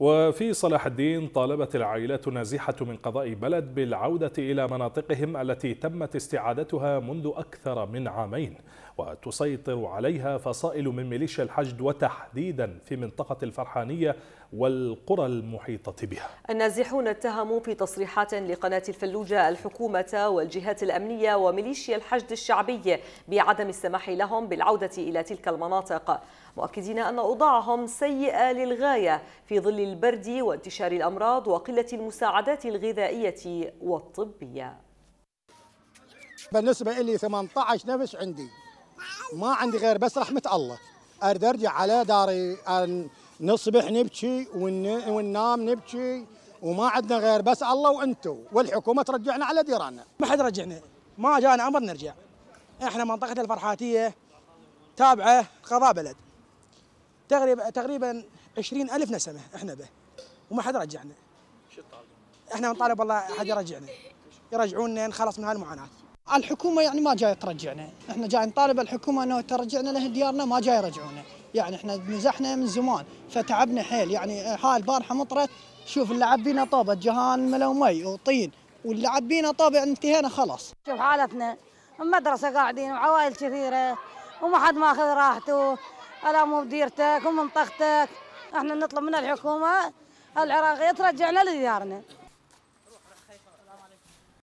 وفي صلاح الدين طالبت العائلات النازحة من قضاء بلد بالعودة إلى مناطقهم التي تمت استعادتها منذ أكثر من عامين وتسيطر عليها فصائل من ميليشيا الحشد وتحديدا في منطقة الفرحانية والقرى المحيطة بها النازحون اتهموا في تصريحات لقناة الفلوجة الحكومة والجهات الأمنية وميليشيا الحشد الشعبي بعدم السماح لهم بالعودة إلى تلك المناطق مؤكدين أن أوضاعهم سيئة للغاية في ظل البرد وانتشار الأمراض وقلة المساعدات الغذائية والطبية بالنسبة لي 18 نفس عندي ما عندي غير بس رحمة الله أريد أرجع على داري نصبح نبكي وننام نبكي وما عندنا غير بس الله وانتم والحكومه ترجعنا على ديراننا. ما حد رجعنا، ما جانا امر نرجع. احنا منطقه الفرحاتيه تابعه قضاء بلد. تقريبا تقريبا 20000 نسمه احنا به وما حد رجعنا شو احنا نطالب والله حد يرجعنا يرجعونا نخلص من هالمعاناه الحكومه يعني ما جايه ترجعنا احنا جاي نطالب الحكومه انه ترجعنا له ديارنا ما جاي يرجعونا يعني احنا نزحنا من زمان فتعبنا حيل يعني هاي البارحه مطرت شوف اللي بينا طوب جهان ملو مي وطين واللي عبينا بينا يعني انتهينا خلاص شوف حالتنا مدرسه قاعدين وعوائل كثيره وما حد ماخذ راحته على مديرتك ومنطقتك احنا نطلب من الحكومه العراقيه ترجعنا لديارنا